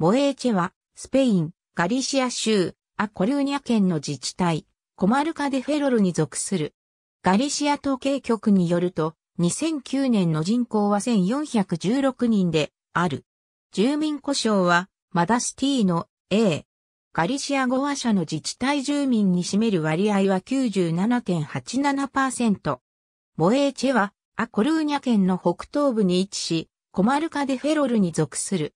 モエーチェは、スペイン、ガリシア州、アコルーニャ県の自治体、コマルカデフェロルに属する。ガリシア統計局によると、2009年の人口は1416人で、ある。住民故障は、マダスティーノ A。ガリシア語話者の自治体住民に占める割合は97.87%。モエーチェは、アコルーニャ県の北東部に位置し、コマルカデフェロルに属する。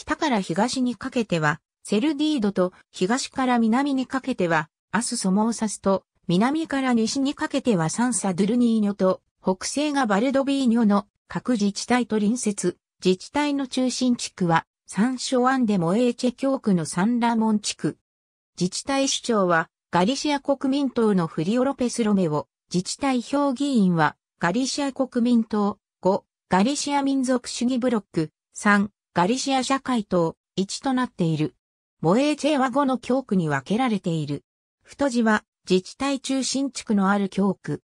北から東にかけては、セルディードと東から南にかけては、アスソモーサスと、南から西にかけてはサンサドゥルニーニョと、北西がバルドビーニョの各自治体と隣接、自治体の中心地区は、サンショワンデモエーチェ教区のサンラモン地区。自治体首長は、ガリシア国民党のフリオロペスロメオ、自治体評議員は、ガリシア国民党、5、ガリシア民族主義ブロック、3、ガリシア社会と一となっている。モエーチェは5の教区に分けられている。太字は自治体中心地区のある教区。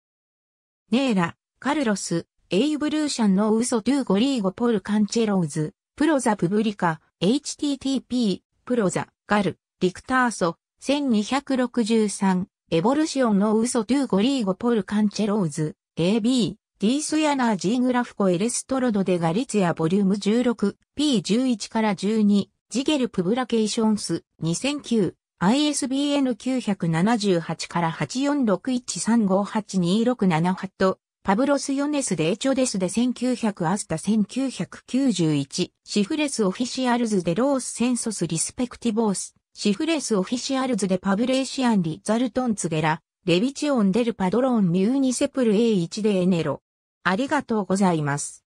ネーラ、カルロス、エイブルーシャンのウソトゥーゴリーゴポルカンチェローズ、プロザプブリカ、http、プロザ、ガル、リクターソ、1263、エボルシオンのウソトゥーゴリーゴポルカンチェローズ、AB、ディースヤナージーグラフコエレストロドデガリツヤボリューム 16P11 から12ジゲルプブラケーションス2009 ISBN 978から8461358267ト、パブロス・ヨネスデ・エチョデスで1900アスタ1991シフレス・オフィシアルズでロース・センソス・リスペクティボースシフレス・オフィシアルズでパブレーシアン・リ・ザルトン・ツゲラレビチオン・デル・パドローン・ミューニセプル A1 でエネロありがとうございます。